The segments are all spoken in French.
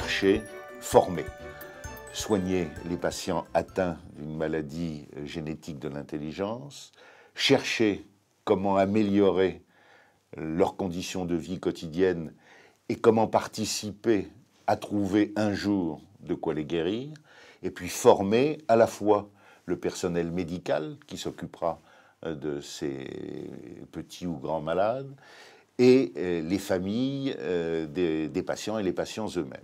chercher, former, soigner les patients atteints d'une maladie euh, génétique de l'intelligence, chercher comment améliorer leurs conditions de vie quotidienne et comment participer à trouver un jour de quoi les guérir, et puis former à la fois le personnel médical qui s'occupera euh, de ces petits ou grands malades, et euh, les familles des, des patients et les patients eux-mêmes.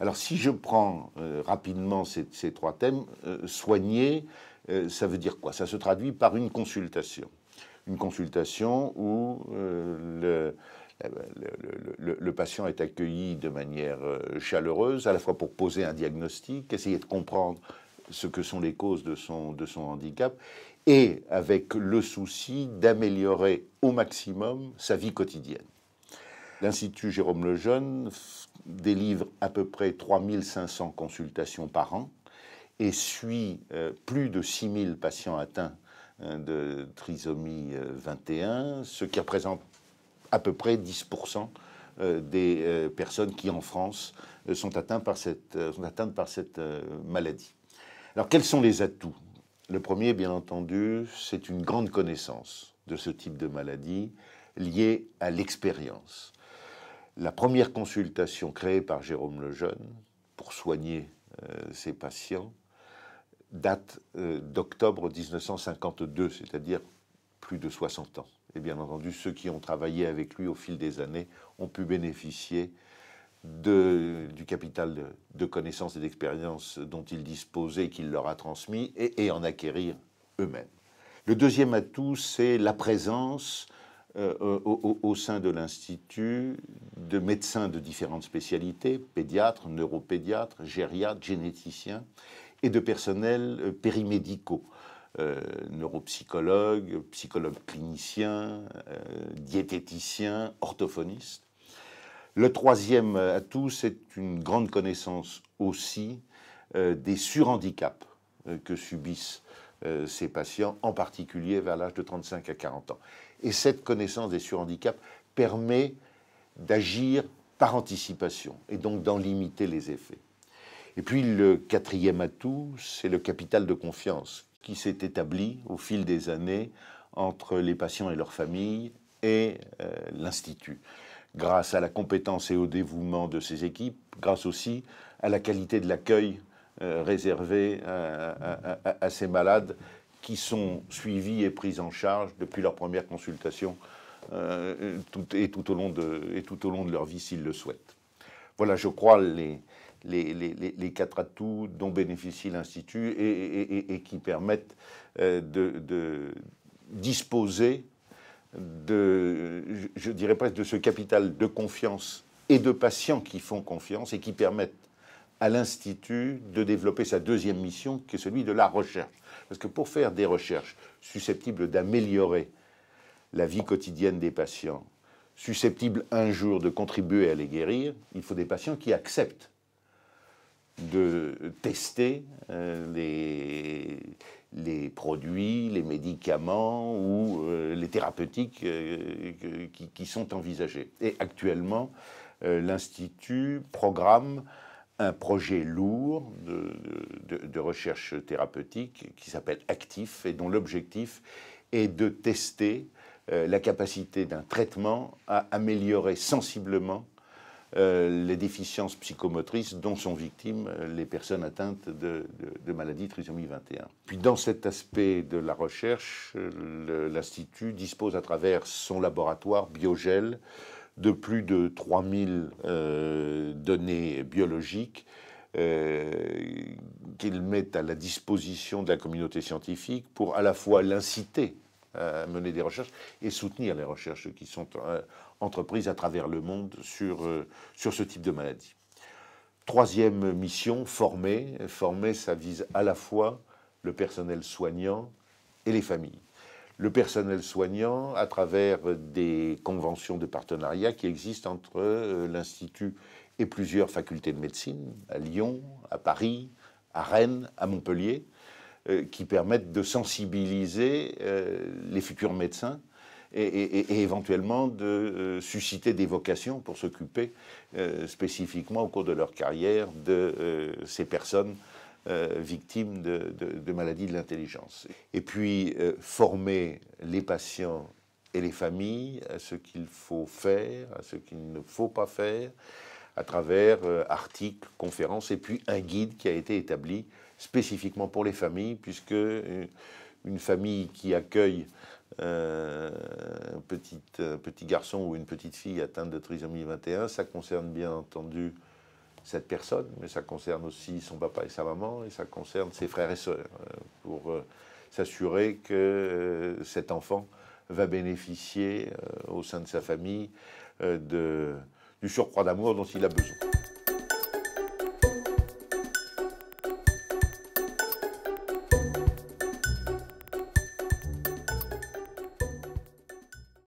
Alors si je prends euh, rapidement ces, trois thèmes, euh, soigner, euh, ça veut dire quoi Ça se traduit par une consultation. Une consultation où le, patient est accueilli de manière chaleureuse, à la fois pour poser un diagnostic, essayer de comprendre ce que sont les causes de son handicap, et avec le souci d'améliorer au maximum sa vie quotidienne. L'Institut Jérôme Lejeune délivre à peu près 3500 consultations par an et suit euh, plus de 6000 patients atteints hein, de trisomie 21, euh, ce qui représente à peu près 10% euh, des personnes qui en France sont, atteintes par cette, sont atteintes par cette maladie. Alors quels sont les atouts Le premier, bien entendu, c'est une grande connaissance de ce type de maladie liée à l'expérience la première consultation créée par Jérôme Lejeune pour soigner euh, ses patients date euh, d'octobre 1952, c'est-à-dire plus de 60 ans. Et bien entendu, ceux qui ont travaillé avec lui au fil des années ont pu bénéficier du capital de, connaissances et d'expériences dont il disposait, qu'il leur a transmis, et, et en acquérir eux-mêmes. Le deuxième atout, c'est la présence euh, euh, au, sein de l'Institut de médecins de différentes spécialités, pédiatres, neuropédiatres, gériatres, généticiens, et de personnels euh, périmédicaux. Euh, neuropsychologues, psychologues cliniciens, diététiciens, orthophonistes. Le troisième atout, c'est une grande connaissance aussi des surhandicaps que subissent ces patients, en particulier vers l'âge de 35 à 40 ans. Et cette connaissance des surhandicaps permet d'agir par anticipation et donc d'en limiter les effets. Et puis le quatrième atout, c'est le capital de confiance qui s'est établi au fil des années entre les patients et leurs familles et euh, l'Institut. Grâce à la compétence et au dévouement de ces équipes, grâce aussi à la qualité de l'accueil euh, réservé euh, à, à, ces malades qui sont suivis et pris en charge depuis leur première consultation euh, et, tout au long de, et tout au long de leur vie s'ils le souhaitent. Voilà, je crois, les, les, quatre atouts dont bénéficie l'Institut et, qui permettent euh, de, disposer de, je, je dirais presque, de ce capital de confiance et de patients qui font confiance et qui permettent à l'Institut de développer sa deuxième mission, qui est celui de la recherche. Parce que pour faire des recherches susceptibles d'améliorer la vie quotidienne des patients, susceptibles un jour de contribuer à les guérir, il faut des patients qui acceptent de tester euh, les, les, produits, les médicaments ou euh, les thérapeutiques euh, qui, sont envisagés. Et actuellement, l'Institut programme un projet lourd de, recherche thérapeutique qui s'appelle Actif et dont l'objectif est de tester euh, la capacité d'un traitement à améliorer sensiblement euh, les déficiences psychomotrices dont sont victimes euh, les personnes atteintes de, de maladies trisomie 21. Puis dans cet aspect de la recherche, l'Institut dispose à travers son laboratoire Biogel de plus de 3000 euh, données biologiques euh, qu'il qu'ils mettent à la disposition de la communauté scientifique pour à la fois l'inciter euh, à mener des recherches et soutenir les recherches qui sont entreprises à travers le monde sur, sur ce type de maladie. Troisième mission, former. Former, ça vise à la fois le personnel soignant et les familles le personnel soignant à travers des conventions de partenariat qui existent entre euh, l'Institut et plusieurs facultés de médecine, à Lyon, à Paris, à Rennes, à Montpellier, euh, qui permettent de sensibiliser euh, les futurs médecins et, éventuellement de susciter des vocations pour s'occuper spécifiquement au cours de leur carrière de ces personnes euh, victimes de, maladies de l'intelligence. Et puis, euh, former les patients et les familles à ce qu'il faut faire, à ce qu'il ne faut pas faire, à travers euh, articles, conférences, et puis un guide qui a été établi spécifiquement pour les familles, puisque une famille qui accueille un, petit, un petit garçon ou une petite fille atteinte de trisomie 21, ça concerne bien entendu cette personne, mais ça concerne aussi son papa et sa maman, et ça concerne ses frères et sœurs, euh, pour euh, s'assurer que euh, cet enfant va bénéficier au sein de sa famille du surcroît d'amour dont il a besoin.